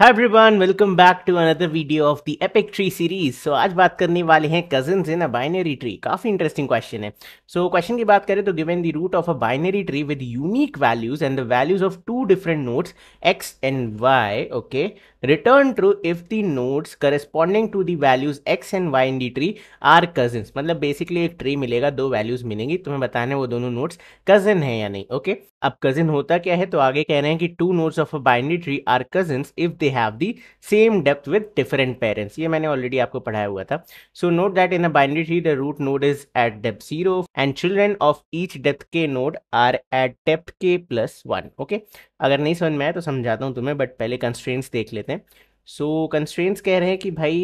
Hi everyone welcome back to another video of the epic tree series so आज बात करने वाले हैं cousin in a binary tree काफी इंटरेस्टिंग क्वेश्चन है सो so, क्वेश्चन की बात करें तो given the root of a binary tree with unique values and the values of two different nodes X and Y okay return true if the nodes corresponding to the values X and Y in the tree are cousin मतलब basically एक tree मिलेगा दो values मिलेंगी तुम्हें बताने वो दोनों nodes cousin है या नहीं ओके okay? अब कजिन होता क्या है तो आगे कह रहे हैं कि two nodes of a binary tree are cousin if they have the same depth with different parents ये मैंने ऑलरेडी आपको पढ़ाया हुआ था so note that in a binary tree the root node is at depth zero and children of each depth K node are at depth K plus one okay अगर नहीं समझ में आए तो समझाता हूँ तुम्हें बट पहले कंस्ट्रेंट्स देख लेते हैं हैं सो so, कंस्ट्रेंट्स कह रहे हैं कि भाई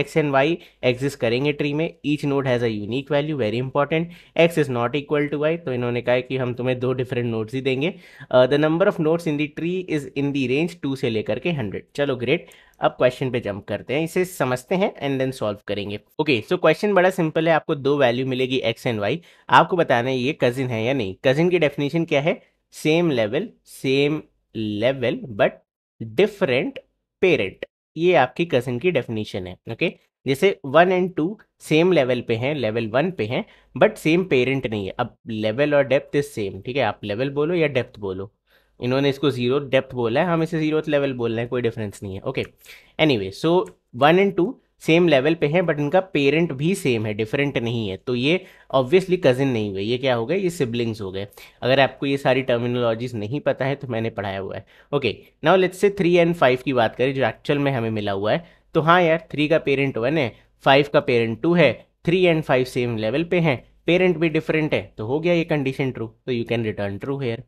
एक्स एंड वाई एग्जिस्ट करेंगे ट्री में each node has a unique value very important X is not equal to Y तो इन्होंने कहा कि हम तुम्हें दो डिफरेंट नोड्स ही देंगे the number of nodes in the tree is in the range two से लेकर के हंड्रेड चलो ग्रेट अब क्वेश्चन पे जंप करते हैं इसे समझते हैं एंड देन सॉल्व करेंगे ओके सो क्वेश्चन बड़ा सिंपल है आपको दो वैल्यू मिलेगी एक्स एंड वाई आपको बताना है ये कजिन है या नहीं कजिन की डेफिनेशन क्या है same level same level but different parent ये आपकी कजिन की डेफिनेशन है ओके जैसे one and two same level पे हैं लेवल वन पे हैं बट सेम पेरेंट नहीं है अब लेवल और डेप्थ इज सेम ठीक है आप लेवल बोलो या डेप्थ बोलो इन्होंने इसको जीरो डेप्थ बोला है हम इसे जीरो लेवल बोल रहे हैं कोई डिफरेंस नहीं है okay anyway so one and two same level पे हैं बट इनका पेरेंट भी सेम है डिफरेंट नहीं है तो ये ऑब्वियसली कज़िन नहीं हुए ये क्या हो गए ये सिबलिंग्स हो गए अगर आपको ये सारी टर्मिनोलॉजीज नहीं पता है तो मैंने पढ़ाया हुआ है okay now let's say three and five की बात करें जो एक्चुअल में हमें मिला हुआ है तो हाँ यार थ्री का पेरेंट वन है फाइव का पेरेंट टू है three and five same level पे हैं पेरेंट भी डिफरेंट है तो हो गया ये कंडीशन ट्रू तो you can return true here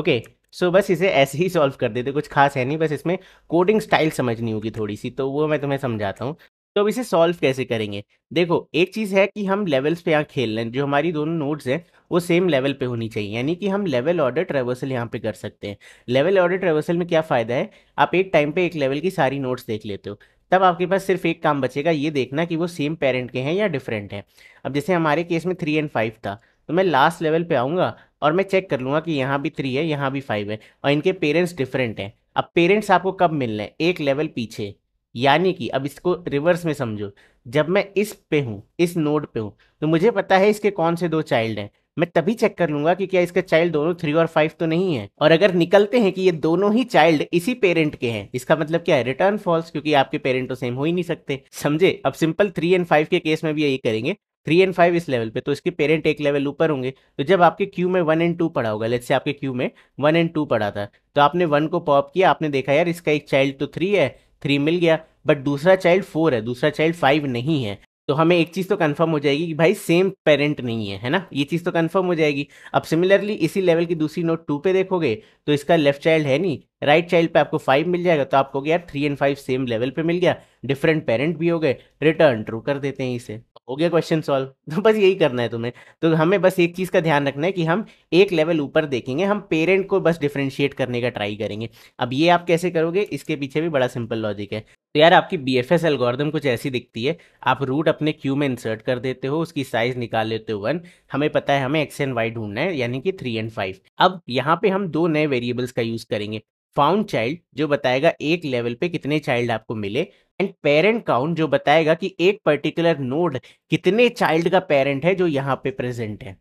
okay so बस इसे ऐसे ही सॉल्व कर देते कुछ खास है नहीं बस इसमें कोडिंग स्टाइल समझनी होगी थोड़ी सी तो वो मैं तुम्हें समझाता हूँ तो अब इसे सॉल्व कैसे करेंगे देखो एक चीज़ है कि हम लेवल्स पे यहाँ खेल रहे हैं जो हमारी दोनों नोट्स हैं वो सेम लेवल पे होनी चाहिए यानी कि हम लेवल ऑर्डर ट्रेवर्सल यहाँ पे कर सकते हैं लेवल ऑर्डर ट्रेवर्सल में क्या फ़ायदा है आप एक टाइम पे एक लेवल की सारी नोट्स देख लेते हो तब आपके पास सिर्फ एक काम बचेगा ये देखना कि वो सेम पेरेंट के हैं या डिफरेंट हैं अब जैसे हमारे केस में थ्री एंड फाइव था तो मैं लास्ट लेवल पर आऊँगा और मैं चेक कर लूँगा कि यहाँ भी थ्री है यहाँ भी फाइव है और इनके पेरेंट्स डिफरेंट हैं अब पेरेंट्स आपको कब मिल रहे हैं एक लेवल पीछे यानी कि अब इसको रिवर्स में समझो जब मैं इस पे हूँ इस नोड पे हूँ तो मुझे पता है इसके कौन से दो चाइल्ड हैं मैं तभी चेक कर लूंगा कि क्या इसका चाइल्ड दोनों थ्री और फाइव तो नहीं है और अगर निकलते हैं कि ये दोनों ही चाइल्ड इसी पेरेंट के हैं इसका मतलब क्या है रिटर्न फॉल्स क्योंकि आपके पेरेंट तो सेम हो ही नहीं सकते समझे अब सिंपल थ्री एंड फाइव के केस में भी यही करेंगे थ्री एंड फाइव इस लेवल पे तो इसके पेरेंट एक लेवल ऊपर होंगे तो जब आपके क्यू में वन एंड टू पड़ा होगा लेट से आपके क्यू में वन एंड टू पड़ा था तो आपने वन को पॉप किया आपने देखा यार इसका एक चाइल्ड तो थ्री है थ्री मिल गया बट दूसरा चाइल्ड फोर है दूसरा चाइल्ड फाइव नहीं है तो हमें एक चीज़ तो कंफर्म हो जाएगी कि भाई सेम पेरेंट नहीं है है ना ये चीज़ तो कंफर्म हो जाएगी अब सिमिलरली इसी लेवल की दूसरी नोट टू पे देखोगे तो इसका लेफ्ट चाइल्ड है नहीं राइट चाइल्ड पे आपको फाइव मिल जाएगा तो आपको यार three and five same level पे मिल गया डिफरेंट पेरेंट भी हो गए रिटर्न ट्रू कर देते हैं इसे हो गया क्वेश्चन सॉल्व तो बस यही करना है तुम्हें तो हमें बस एक चीज़ का ध्यान रखना है कि हम एक लेवल ऊपर देखेंगे हम पेरेंट को बस डिफ्रेंशिएट करने का ट्राई करेंगे अब ये आप कैसे करोगे इसके पीछे भी बड़ा सिंपल लॉजिक है तो यार आपकी बी एफ एस कुछ ऐसी दिखती है आप रूट अपने क्यू में इंसर्ट कर देते हो उसकी साइज निकाल लेते हो वन हमें पता है हमें एक्स एंड वाई ढूंढना है यानी कि थ्री एंड फाइव अब यहाँ पे हम दो नए वेरिएबल्स का यूज़ करेंगे फाउंड चाइल्ड जो बताएगा एक लेवल पे कितने चाइल्ड आपको मिले एंड पेरेंट काउंट जो बताएगा कि एक पर्टिकुलर नोड कितने चाइल्ड का पेरेंट है जो यहाँ पे प्रेजेंट है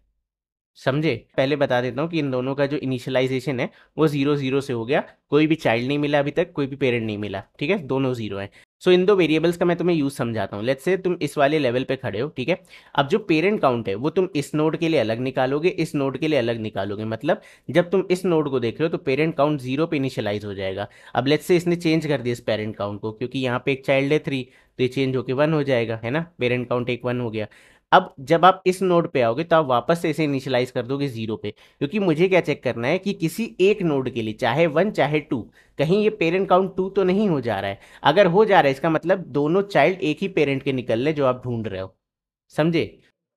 समझे पहले बता देता हूँ कि इन दोनों का जो इनिशियलाइजेशन है वो जीरो जीरो से हो गया कोई भी चाइल्ड नहीं मिला अभी तक कोई भी पेरेंट नहीं मिला ठीक है दोनों जीरो हैं सो so, इन दो वेरिएबल्स का मैं तुम्हें यूज समझाता हूँ लेट्स से तुम इस वाले लेवल पे खड़े हो ठीक है अब जो पेरेंट काउंट है वो तुम इस नोड के लिए अलग निकालोगे इस नोड के लिए अलग निकालोगे मतलब जब तुम इस नोड को देख रहे हो तो पेरेंट काउंट जीरो पे इनिशियलाइज हो जाएगा अब लेट्स से इसने चेंज कर दिया इस पेरेंट काउंट को क्योंकि यहाँ पे एक चाइल्ड है थ्री तो ये चेंज होकर वन हो जाएगा है ना पेरेंट काउंट एक वन हो गया अब जब आप इस नोड पे आओगे तो आप वापस से इसे इनिशियलाइज कर दोगे जीरो पे क्योंकि मुझे क्या चेक करना है कि किसी एक नोड के लिए चाहे वन चाहे टू कहीं ये पेरेंट काउंट टू तो नहीं हो जा रहा है अगर हो जा रहा है इसका मतलब दोनों चाइल्ड एक ही पेरेंट के निकल रहे जो आप ढूंढ रहे हो समझे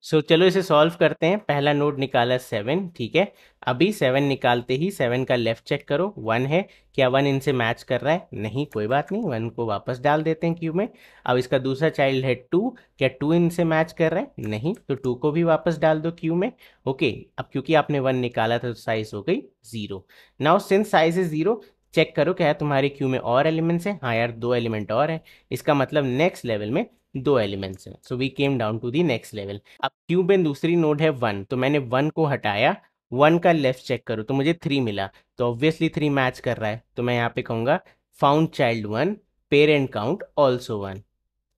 सो so, चलो इसे सॉल्व करते हैं पहला नोड निकाला सेवन ठीक है अभी सेवन निकालते ही सेवन का लेफ्ट चेक करो वन है क्या वन इनसे मैच कर रहा है नहीं कोई बात नहीं वन को वापस डाल देते हैं क्यू में अब इसका दूसरा चाइल्ड है टू क्या टू इनसे मैच कर रहा है नहीं तो टू को भी वापस डाल दो क्यू में ओके अब क्योंकि आपने वन निकाला था तो साइज हो गई zero now since size is zero check करो क्या तुम्हारे क्यू में और एलिमेंट्स हैं हाँ यार दो एलिमेंट और हैं इसका मतलब नेक्स्ट लेवल में दो एलिमेंट्स हैं so we came down to the next level अब क्यू में दूसरी नोड है वन तो मैंने वन को हटाया वन का लेफ्ट चेक करो तो मुझे थ्री मिला तो ऑब्वियसली थ्री मैच कर रहा है तो मैं यहाँ पे कहूँगा found child one parent count also one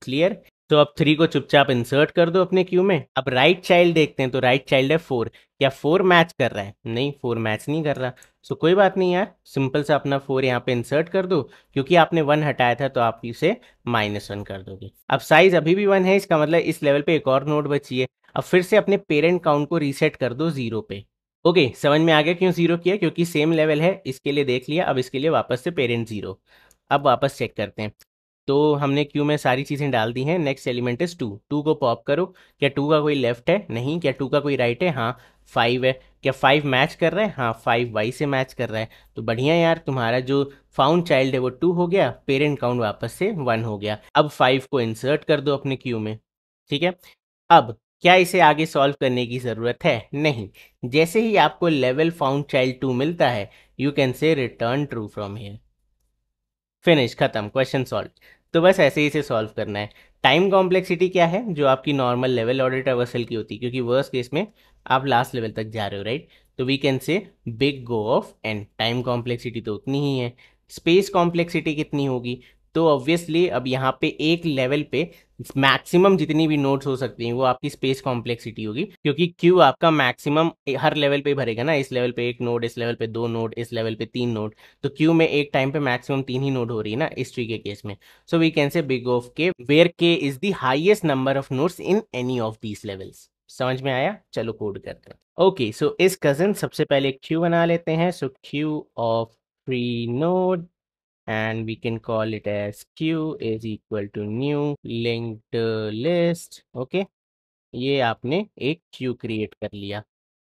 clear तो अब थ्री को चुपचाप इंसर्ट कर दो अपने क्यू में अब राइट चाइल्ड देखते हैं तो राइट चाइल्ड है फोर क्या फोर मैच कर रहा है नहीं फोर मैच नहीं कर रहा सो कोई बात नहीं यार सिंपल से अपना फोर यहाँ पे इंसर्ट कर दो क्योंकि आपने वन हटाया था तो आप इसे माइनस वन कर दोगे अब साइज अभी भी वन है इसका मतलब इस लेवल पे एक और नोट बची है अब फिर से अपने पेरेंट काउंट को रीसेट कर दो जीरो पे ओके समझ में आ गया क्यों जीरो किया क्योंकि सेम लेवल है इसके लिए देख लिया अब इसके लिए वापस से पेरेंट जीरो अब वापस चेक करते हैं तो हमने क्यू में सारी चीज़ें डाल दी हैं next element is two two को पॉप करो क्या टू का कोई लेफ्ट है नहीं क्या टू का कोई राइट है हाँ फाइव है क्या फाइव मैच कर रहा है हाँ फाइव वाई से मैच कर रहा है तो बढ़िया यार तुम्हारा जो फाउंड चाइल्ड है वो टू हो गया पेरेंट काउंट वापस से वन हो गया अब फाइव को इंसर्ट कर दो अपने क्यू में ठीक है अब क्या इसे आगे सॉल्व करने की ज़रूरत है नहीं जैसे ही आपको लेवल फाउंड चाइल्ड टू मिलता है you can say return true from here finish खत्म क्वेश्चन सॉल्व तो बस ऐसे ही इसे सॉल्व करना है टाइम कॉम्प्लेक्सिटी क्या है जो आपकी नॉर्मल लेवल ऑर्डर ट्रेवर्सल की होती है क्योंकि वर्स केस में आप लास्ट लेवल तक जा रहे हो राइट तो we can say big O of N time complexity तो उतनी ही है स्पेस कॉम्प्लेक्सिटी कितनी होगी तो ऑब्वियसली अब यहाँ पे एक लेवल पे मैक्सिमम जितनी भी नोड्स हो सकती हैं वो आपकी स्पेस कॉम्प्लेक्सिटी होगी क्योंकि क्यू आपका मैक्सिमम हर लेवल पे भरेगा ना इस लेवल पे एक नोड इस लेवल पे दो नोड इस लेवल पे तीन नोड तो क्यू में एक टाइम पे मैक्सिमम तीन ही नोट हो रही है ना ट्री के केस में so we can say big of K where K is the highest number of nodes in any of these levels समझ में आया चलो कोड करते हैं ओके सो इस कजन सबसे पहले क्यू बना लेते हैं so queue of three node and we can call it as q is equal to new linked list okay ये आपने एक क्यू क्रिएट कर लिया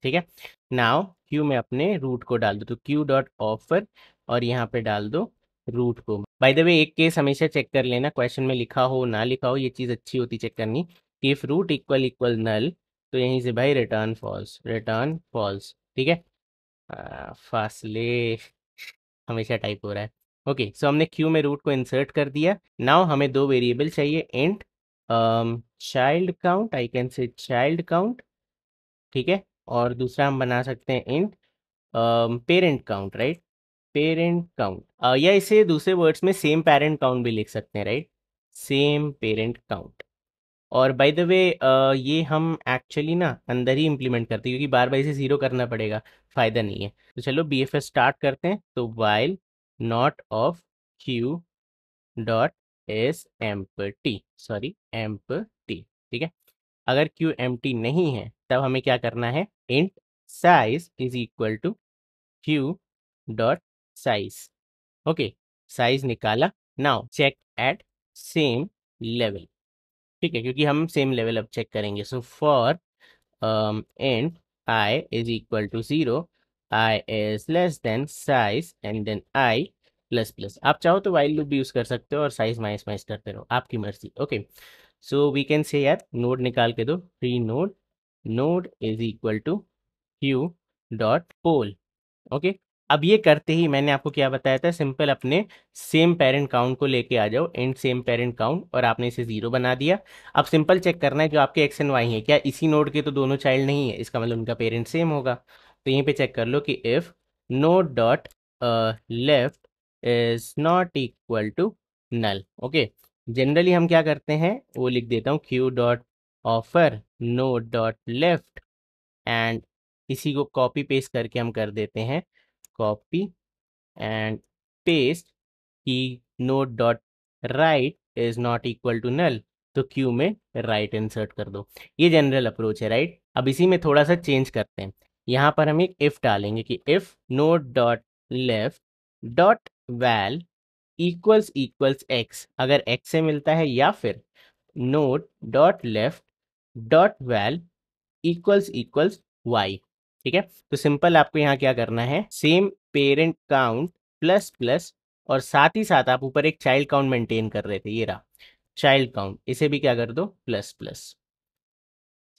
ठीक है नाउ क्यू में अपने रूट को डाल दो तो क्यू डॉट ऑफर और यहाँ पे डाल दो रूट को बाई द वे एक केस हमेशा चेक कर लेना क्वेश्चन में लिखा हो ना लिखा हो ये चीज़ अच्छी होती चेक करनी कि if root equal equal null तो यहीं से भाई रिटर्न फॉल्स रिटर्न फॉल्स ठीक है फासले हमेशा टाइप हो रहा है ओके सो हमने क्यू में रूट को इंसर्ट कर दिया नाउ हमें दो वेरिएबल चाहिए int child count I can say child count ठीक है और दूसरा हम बना सकते हैं int parent count right parent count या इसे दूसरे वर्ड्स में सेम पेरेंट काउंट भी लिख सकते हैं राइट सेम पेरेंट काउंट और बाय द वे ये हम एक्चुअली ना अंदर ही इम्प्लीमेंट करते हैं क्योंकि बार बार इसे ज़ीरो करना पड़ेगा फ़ायदा नहीं है तो चलो बी एफ एस स्टार्ट करते हैं तो while not of queue dot S M empty sorry M empty ठीक है अगर क्यू एम टी नहीं है तब हमें क्या करना है int size is equal to queue dot size okay size निकाला now check at same level ठीक है क्योंकि हम सेम लेवल अब चेक करेंगे so for and I is equal to zero I is less than size and then I plus plus आप चाहो तो वाइल लुक भी यूज़ कर सकते हो और साइज माइनस माइस करते रहो आपकी मर्जी ओके सो वी कैन से यार नोड निकाल के दो free node node is equal to queue dot poll okay अब ये करते ही मैंने आपको क्या बताया था सिंपल अपने सेम पेरेंट काउंट को लेके आ जाओ एंड सेम पेरेंट काउंट और आपने इसे जीरो बना दिया अब सिंपल चेक करना है जो आपके एक्स एंड वाई है क्या इसी नोड के तो दोनों चाइल्ड नहीं है इसका मतलब उनका पेरेंट सेम होगा तो यहीं पे चेक कर लो कि if node dot left is not equal to null okay generally हम क्या करते हैं वो लिख देता हूँ queue dot offer node dot left and इसी को कॉपी पेस्ट करके हम कर देते हैं कॉपी एंड पेस्ट की node dot right is not equal to null तो क्यू में राइट right इंसर्ट कर दो ये जनरल अप्रोच है राइट अब इसी में थोड़ा सा चेंज करते हैं यहाँ पर हम एक इफ डालेंगे कि if node dot left dot val equals equals X अगर एक्स से मिलता है या फिर node dot left dot val equals equals Y ठीक है तो सिंपल आपको यहाँ क्या करना है same parent count plus plus और साथ ही साथ आप ऊपर एक चाइल्ड काउंट मेंटेन कर रहे थे ये रहा चाइल्ड काउंट इसे भी क्या कर दो प्लस प्लस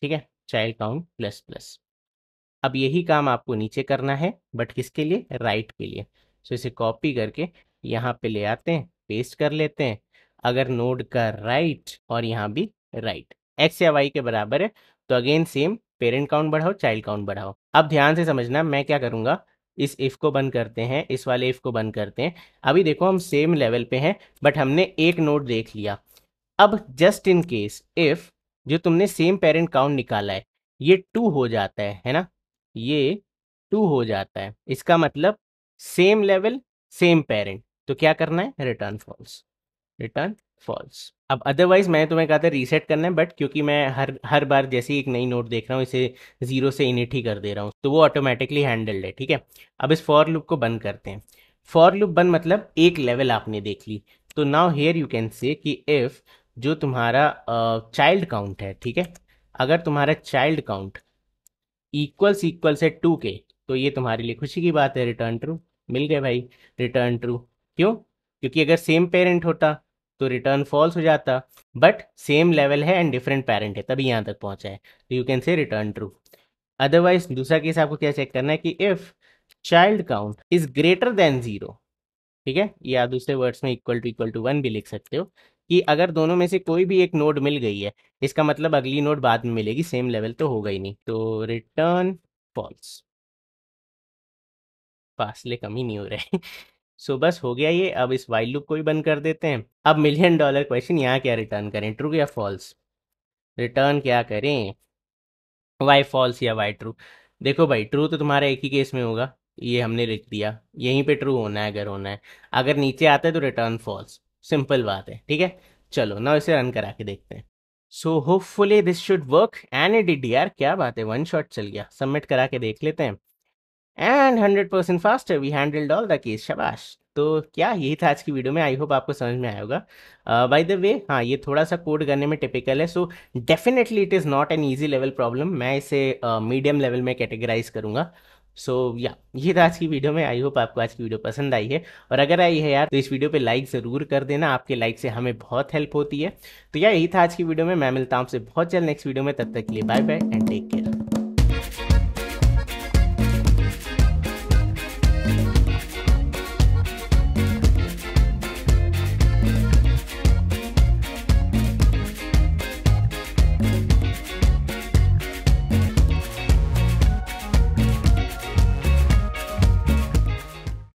ठीक है चाइल्ड काउंट प्लस प्लस अब यही काम आपको नीचे करना है बट किसके लिए राइट के लिए सो इसे कॉपी करके यहाँ पे ले आते हैं पेस्ट कर लेते हैं अगर नोड का राइट और यहाँ भी राइट एक्स या वाई के बराबर है तो अगेन सेम पेरेंट काउंट बढ़ाओ चाइल्ड काउंट बढ़ाओ अब ध्यान से समझना मैं क्या करूँगा इस इफ़ को बंद करते हैं इस वाले इफ़ को बंद करते हैं अभी देखो हम सेम लेवल पे हैं बट हमने एक नोड देख लिया अब जस्ट इन केस इफ़ जो तुमने सेम पेरेंट काउंट निकाला है ये टू हो जाता है है ना ये टू हो जाता है इसका मतलब सेम लेवल सेम पेरेंट तो क्या करना है रिटर्न फॉल्स रिटर्न फॉल्स अब अदरवाइज मैंने तुम्हें कहा था रीसेट करना है बट क्योंकि मैं हर हर बार जैसे एक नई नोट देख रहा हूँ इसे जीरो से इनिट ही कर दे रहा हूँ तो वो ऑटोमेटिकली हैंडल्ड है ठीक है अब इस फॉर लुप को बंद करते हैं फॉर लुप बंद मतलब एक लेवल आपने देख ली तो नाउ हेयर यू कैन से कि इफ़ जो तुम्हारा चाइल्ड uh, काउंट है ठीक है अगर तुम्हारा चाइल्ड काउंट इक्वल्स इक्वल्स है टू के तो ये तुम्हारे लिए खुशी की बात है रिटर्न ट्रू मिल गए भाई रिटर्न ट्रू क्यों क्योंकि अगर सेम पेरेंट होता तो रिटर्न फॉल्स हो जाता बट सेम लेवल है एंड डिफरेंट पेरेंट है तभी यहाँ तक पहुँचा है तो you can say return true otherwise दूसरा केस आपको क्या चेक करना है कि if child count is greater than zero ठीक है या दूसरे वर्ड्स में equal to equal to one भी लिख सकते हो कि अगर दोनों में से कोई भी एक नोड मिल गई है इसका मतलब अगली नोड बाद में मिलेगी सेम लेवल तो होगा ही नहीं तो रिटर्न फॉल्स फासले कम ही नहीं हो रहे सो so, बस हो गया ये अब इस वाइल्ड लूप को भी बंद कर देते हैं अब मिलियन डॉलर क्वेश्चन यहाँ क्या रिटर्न करें ट्रू या फॉल्स रिटर्न क्या करें वाई फॉल्स या वाई ट्रू देखो भाई ट्रू तो तुम्हारा एक ही केस में होगा ये हमने लिख दिया यहीं पे ट्रू होना है अगर होना है अगर नीचे आता है तो रिटर्न फॉल्स सिंपल बात है ठीक है चलो ना इसे रन करा के देखते हैं so hopefully this should work and A D D R क्या बात है वन शॉट चल गया सबमिट करा के देख लेते हैं and hundred percent fast we handled all the case शबाश तो क्या यही था आज की वीडियो में आई होप आपको समझ में आया होगा बाय द वे हाँ ये थोड़ा सा कोड करने में टिपिकल है so definitely it is not an easy level problem मैं इसे मीडियम uh, लेवल में कैटेगराइज करूँगा सो या ये था आज की वीडियो में आई होप आपको आज की वीडियो पसंद आई है और अगर आई है यार तो इस वीडियो पे लाइक ज़रूर कर देना आपके लाइक से हमें बहुत हेल्प होती है तो या यही था आज की वीडियो में मैं मिलता हूँ आपसे बहुत जल्द नेक्स्ट वीडियो में तब तक के लिए bye bye and take care